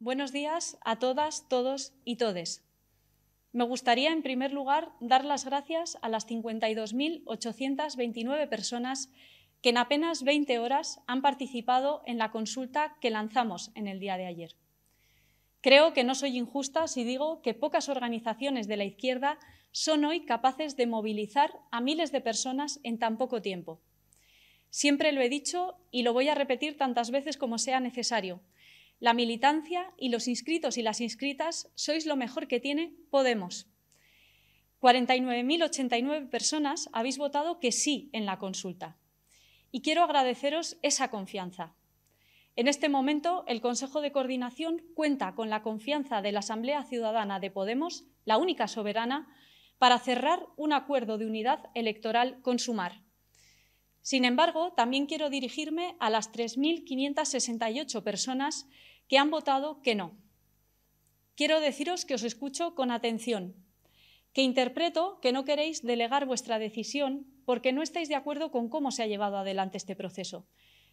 Buenos días a todas, todos y todes. Me gustaría, en primer lugar, dar las gracias a las 52.829 personas que en apenas 20 horas han participado en la consulta que lanzamos en el día de ayer. Creo que no soy injusta si digo que pocas organizaciones de la izquierda son hoy capaces de movilizar a miles de personas en tan poco tiempo. Siempre lo he dicho y lo voy a repetir tantas veces como sea necesario. La militancia y los inscritos y las inscritas sois lo mejor que tiene Podemos. 49.089 personas habéis votado que sí en la consulta. Y quiero agradeceros esa confianza. En este momento, el Consejo de Coordinación cuenta con la confianza de la Asamblea Ciudadana de Podemos, la única soberana, para cerrar un acuerdo de unidad electoral con Sumar. Sin embargo, también quiero dirigirme a las 3.568 personas que han votado que no. Quiero deciros que os escucho con atención, que interpreto que no queréis delegar vuestra decisión porque no estáis de acuerdo con cómo se ha llevado adelante este proceso,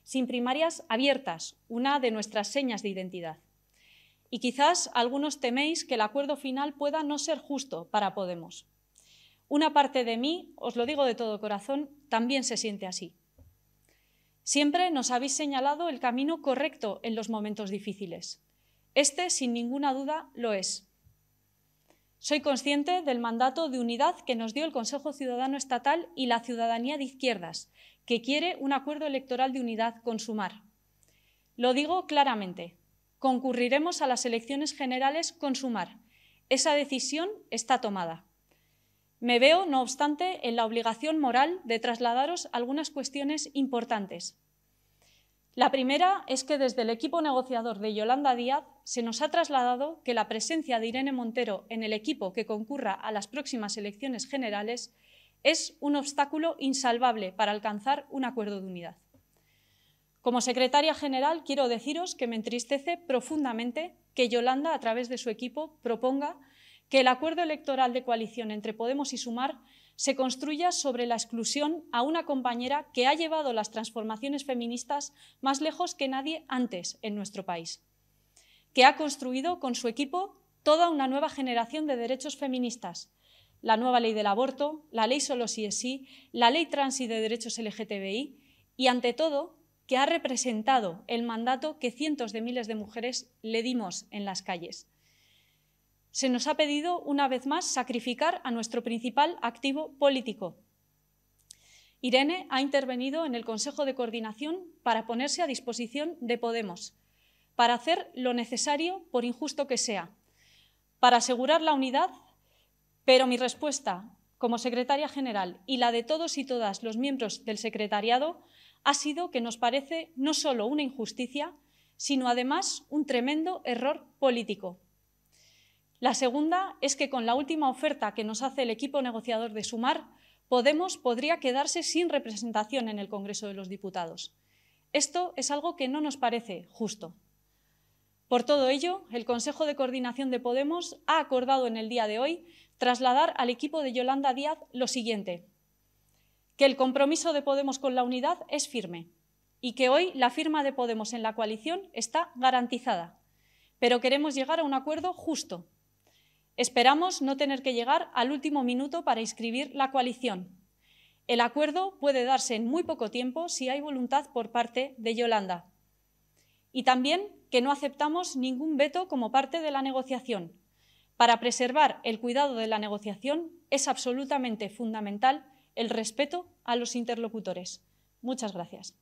sin primarias abiertas, una de nuestras señas de identidad. Y quizás algunos teméis que el acuerdo final pueda no ser justo para Podemos. Una parte de mí, os lo digo de todo corazón, también se siente así. Siempre nos habéis señalado el camino correcto en los momentos difíciles. Este, sin ninguna duda, lo es. Soy consciente del mandato de unidad que nos dio el Consejo Ciudadano Estatal y la ciudadanía de izquierdas, que quiere un acuerdo electoral de unidad con Sumar. Lo digo claramente, concurriremos a las elecciones generales con Sumar. Esa decisión está tomada. Me veo, no obstante, en la obligación moral de trasladaros algunas cuestiones importantes. La primera es que desde el equipo negociador de Yolanda Díaz se nos ha trasladado que la presencia de Irene Montero en el equipo que concurra a las próximas elecciones generales es un obstáculo insalvable para alcanzar un acuerdo de unidad. Como secretaria general quiero deciros que me entristece profundamente que Yolanda, a través de su equipo, proponga que el acuerdo electoral de coalición entre Podemos y Sumar se construya sobre la exclusión a una compañera que ha llevado las transformaciones feministas más lejos que nadie antes en nuestro país, que ha construido con su equipo toda una nueva generación de derechos feministas, la nueva ley del aborto, la ley solo si es sí, la ley trans y de derechos LGTBI y, ante todo, que ha representado el mandato que cientos de miles de mujeres le dimos en las calles se nos ha pedido una vez más sacrificar a nuestro principal activo político. Irene ha intervenido en el Consejo de Coordinación para ponerse a disposición de Podemos, para hacer lo necesario, por injusto que sea, para asegurar la unidad, pero mi respuesta como secretaria general y la de todos y todas los miembros del secretariado ha sido que nos parece no solo una injusticia, sino además un tremendo error político. La segunda es que con la última oferta que nos hace el equipo negociador de Sumar, Podemos podría quedarse sin representación en el Congreso de los Diputados. Esto es algo que no nos parece justo. Por todo ello, el Consejo de Coordinación de Podemos ha acordado en el día de hoy trasladar al equipo de Yolanda Díaz lo siguiente, que el compromiso de Podemos con la unidad es firme y que hoy la firma de Podemos en la coalición está garantizada, pero queremos llegar a un acuerdo justo Esperamos no tener que llegar al último minuto para inscribir la coalición. El acuerdo puede darse en muy poco tiempo si hay voluntad por parte de Yolanda. Y también que no aceptamos ningún veto como parte de la negociación. Para preservar el cuidado de la negociación es absolutamente fundamental el respeto a los interlocutores. Muchas gracias.